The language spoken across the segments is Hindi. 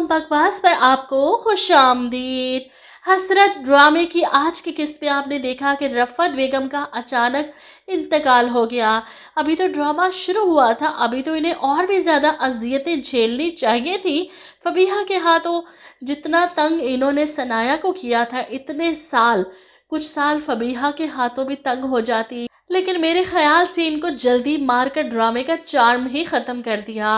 हम बकवास पर आपको खुश आमदीद हसरत ड्रामे की आज की किस्त पे आपने देखा कि रफ़त बेगम का अचानक इंतकाल हो गया अभी तो ड्रामा शुरू हुआ था अभी तो इन्हें और भी ज़्यादा अजियतें झेलनी चाहिए थी फबीहा के हाथों जितना तंग इन्होंने सनाया को किया था इतने साल कुछ साल फबीहा के हाथों भी तंग हो जाती लेकिन मेरे ख्याल से इनको जल्दी मार कर ड्रामे का चार्म ही ख़त्म कर दिया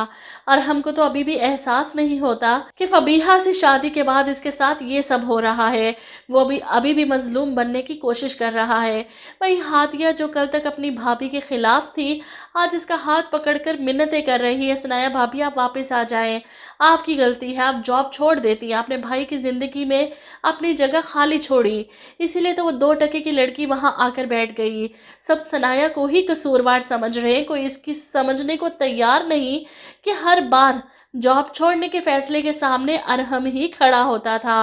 और हमको तो अभी भी एहसास नहीं होता कि फ़बीहा से शादी के बाद इसके साथ ये सब हो रहा है वो भी अभी भी मजलूम बनने की कोशिश कर रहा है वही हाथिया जो कल तक अपनी भाभी के ख़िलाफ़ थी आज इसका हाथ पकड़कर मिन्नतें कर रही है सनाया भाभी आप वापस आ जाएं आपकी गलती है आप जॉब छोड़ देती हैं आपने भाई की ज़िंदगी में अपनी जगह खाली छोड़ी इसीलिए तो वो दो टके की लड़की वहाँ आकर बैठ गई सब सनाया को ही कसूरवार समझ रहे हैं कोई इसकी समझने को तैयार नहीं कि हर बार जॉब छोड़ने के फैसले के सामने अरहम ही खड़ा होता था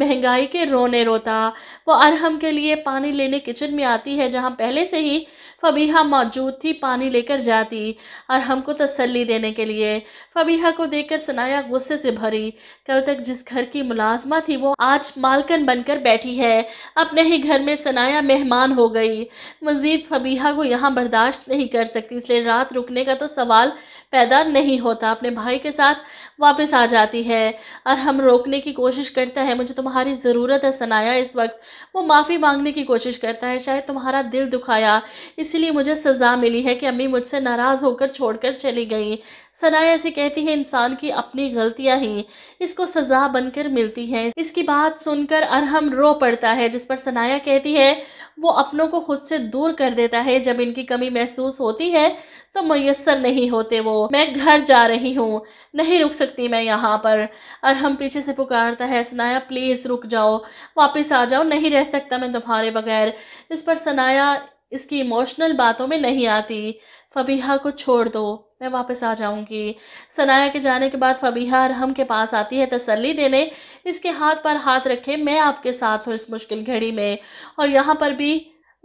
महंगाई के रोने रोता वो अरहम के लिए पानी लेने किचन में आती है जहाँ पहले से ही फ़बीहा मौजूद थी पानी लेकर जाती और हमको तसल्ली देने के लिए फ़बीहा को देखकर सनाया गुस्से से भरी कल तक जिस घर की मुलाजमा थी वो आज मालकन बनकर बैठी है अपने ही घर में सनाया मेहमान हो गई मज़ीद फ़बीहा को यहाँ बर्दाश्त नहीं कर सकती इसलिए रात रुकने का तो सवाल पैदा नहीं होता अपने भाई के साथ वापस आ जाती है और हम रोकने की कोशिश करता है मुझे तुम्हारी ज़रूरत है सनाया इस वक्त वो माफ़ी मांगने की कोशिश करता है शायद तुम्हारा दिल दुखाया इसीलिए मुझे सज़ा मिली है कि अम्मी मुझसे नाराज़ होकर छोड़कर चली गई सनाया ऐसी कहती है इंसान की अपनी गलतियां ही इसको सज़ा बनकर मिलती हैं इसकी बात सुनकर अरहम रो पड़ता है जिस पर सनाया कहती है वो अपनों को खुद से दूर कर देता है जब इनकी कमी महसूस होती है तो मैसर नहीं होते वो मैं घर जा रही हूँ नहीं रुक सकती मैं यहाँ पर अरहम पीछे से पुकारता है सनाया प्लीज़ रुक जाओ वापस आ जाओ नहीं रह सकता मैं तुम्हारे बगैर इस पर सनाया इसकी इमोशनल बातों में नहीं आती फ़बीहा को छोड़ दो मैं वापस आ जाऊंगी सनाया के जाने के बाद फ़बीहा अरहम के पास आती है तसल्ली देने इसके हाथ पर हाथ रखे मैं आपके साथ हूँ इस मुश्किल घड़ी में और यहाँ पर भी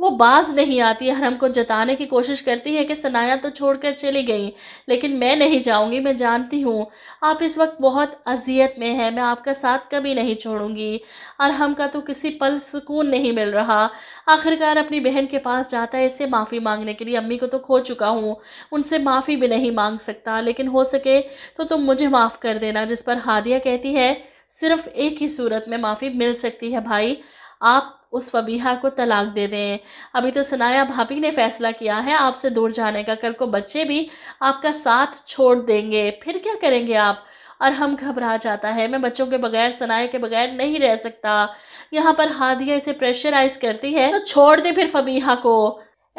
वो बाज नहीं आती हरम को जताने की कोशिश करती है कि सनाया तो छोड़कर चली गई लेकिन मैं नहीं जाऊंगी मैं जानती हूँ आप इस वक्त बहुत अजियत में हैं मैं आपका साथ कभी नहीं छोड़ूंगी अरहम का तो किसी पल सुकून नहीं मिल रहा आखिरकार अपनी बहन के पास जाता है इससे माफ़ी मांगने के लिए अम्मी को तो खो चुका हूँ उनसे माफ़ी भी नहीं मांग सकता लेकिन हो सके तो तुम मुझे माफ़ कर देना जिस पर हादिया कहती है सिर्फ एक ही सूरत में माफ़ी मिल सकती है भाई आप उस फबीहा को तलाक दे दें अभी तो सनाया भाभी ने फैसला किया है आपसे दूर जाने का कल को बच्चे भी आपका साथ छोड़ देंगे फिर क्या करेंगे आप और हम घबरा जाता है मैं बच्चों के बगैर सनाया के बगैर नहीं रह सकता यहाँ पर हादिया इसे प्रेशराइज करती है तो छोड़ दे फिर फबीहा को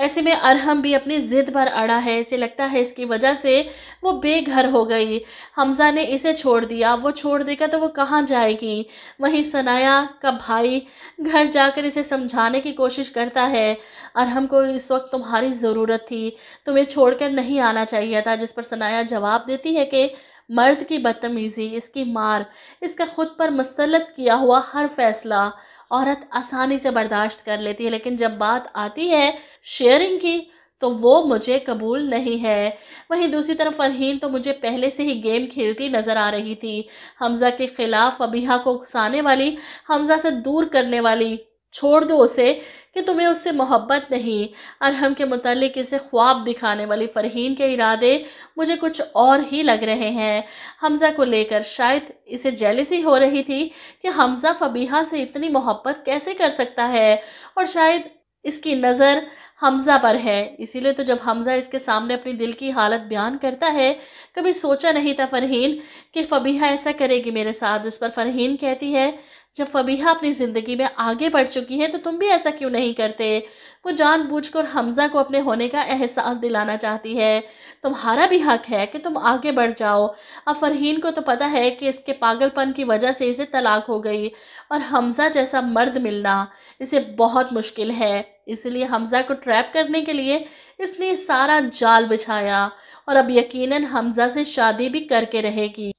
ऐसे में अरहम भी अपनी ज़िद पर अड़ा है ऐसे लगता है इसकी वजह से वो बेघर हो गई हमज़ा ने इसे छोड़ दिया वो छोड़ देगा तो वो कहाँ जाएगी वहीं सनाया का भाई घर जाकर इसे समझाने की कोशिश करता है अरहम को इस वक्त तुम्हारी ज़रूरत थी तुम्हें छोड़कर नहीं आना चाहिए था जिस पर सनाया जवाब देती है कि मर्द की बदतमीज़ी इसकी मार इसका ख़ुद पर मसलत किया हुआ हर फैसला औरत आसानी से बर्दाश्त कर लेती है लेकिन जब बात आती है शेयरिंग की तो वो मुझे कबूल नहीं है वहीं दूसरी तरफ फरहीन तो मुझे पहले से ही गेम खेलती नज़र आ रही थी हमज़ा के ख़िलाफ़ अबीहा को उकसाने वाली हमज़ा से दूर करने वाली छोड़ दो उसे कि तुम्हें उससे मोहब्बत नहीं अरहम के मतलब इसे ख्वाब दिखाने वाली फरहीन के इरादे मुझे कुछ और ही लग रहे हैं हमज़ा को लेकर शायद इसे जेलिसी हो रही थी कि हमज़ा फबीहा से इतनी मोहब्बत कैसे कर सकता है और शायद इसकी नज़र हमज़ा पर है इसीलिए तो जब हमज़ा इसके सामने अपनी दिल की हालत बयान करता है कभी सोचा नहीं था फ़रहीन कि फ़बीहा ऐसा करेगी मेरे साथ इस पर फ़रहीन कहती है जब फ़बीहा अपनी ज़िंदगी में आगे बढ़ चुकी है तो तुम भी ऐसा क्यों नहीं करते वो जानबूझकर हमज़ा को अपने होने का एहसास दिलाना चाहती है तुम्हारा भी हक है कि तुम आगे बढ़ जाओ अब फरहीन को तो पता है कि इसके पागलपन की वजह से इसे तलाक हो गई और हमज़ा जैसा मर्द मिलना इसे बहुत मुश्किल है इसलिए हमज़ा को ट्रैप करने के लिए इसने सारा जाल बिछाया और अब यकीनन हमज़ा से शादी भी करके रहेगी